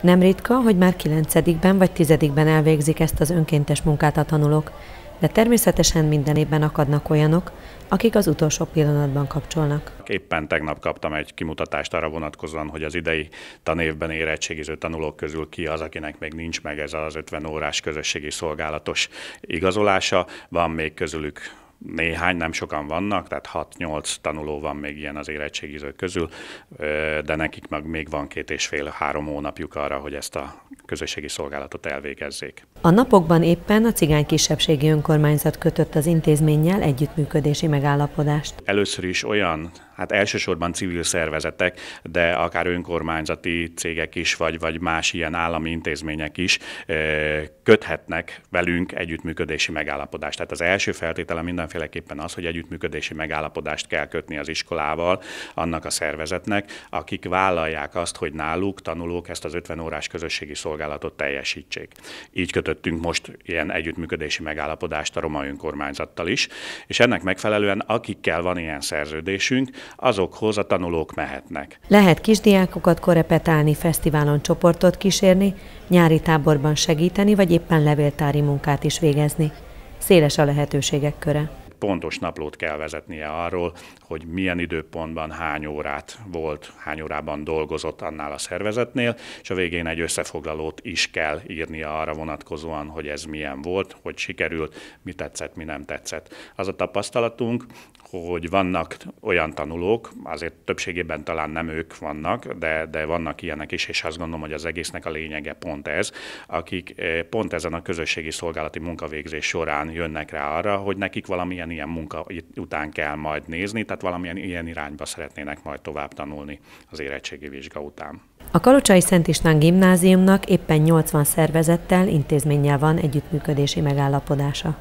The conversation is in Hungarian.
Nem ritka, hogy már kilencedikben vagy tizedikben elvégzik ezt az önkéntes munkát a tanulók, de természetesen minden évben akadnak olyanok, akik az utolsó pillanatban kapcsolnak. Éppen tegnap kaptam egy kimutatást arra vonatkozóan, hogy az idei tanévben érettségiző tanulók közül ki az, akinek még nincs meg ez az 50 órás közösségi szolgálatos igazolása. Van még közülük néhány, nem sokan vannak, tehát 6-8 tanuló van még ilyen az érettségizők közül, de nekik meg még van két és fél-három hónapjuk arra, hogy ezt a közösségi szolgálatot elvégezzék. A napokban éppen a cigány kisebbségi önkormányzat kötött az intézménnyel együttműködési megállapodást. Először is olyan hát elsősorban civil szervezetek, de akár önkormányzati cégek is, vagy, vagy más ilyen állami intézmények is köthetnek velünk együttműködési megállapodást. Tehát az első feltétele mindenféleképpen az, hogy együttműködési megállapodást kell kötni az iskolával, annak a szervezetnek, akik vállalják azt, hogy náluk tanulók ezt az 50 órás közösségi szolgálatot teljesítsék. Így kötöttünk most ilyen együttműködési megállapodást a roma önkormányzattal is, és ennek megfelelően akikkel van ilyen szerződésünk, azokhoz a tanulók mehetnek. Lehet kisdiákokat korepetálni, fesztiválon csoportot kísérni, nyári táborban segíteni, vagy éppen levéltári munkát is végezni. Széles a lehetőségek köre pontos naplót kell vezetnie arról, hogy milyen időpontban hány órát volt, hány órában dolgozott annál a szervezetnél, és a végén egy összefoglalót is kell írnia arra vonatkozóan, hogy ez milyen volt, hogy sikerült, mi tetszett, mi nem tetszett. Az a tapasztalatunk, hogy vannak olyan tanulók, azért többségében talán nem ők vannak, de, de vannak ilyenek is, és azt gondolom, hogy az egésznek a lényege pont ez, akik eh, pont ezen a közösségi szolgálati munkavégzés során jönnek rá arra, hogy nekik valamilyen valamilyen ilyen munka után kell majd nézni, tehát valamilyen ilyen irányba szeretnének majd tovább tanulni az érettségi vizsga után. A Kalocsai Szent István Gimnáziumnak éppen 80 szervezettel, intézménnyel van együttműködési megállapodása.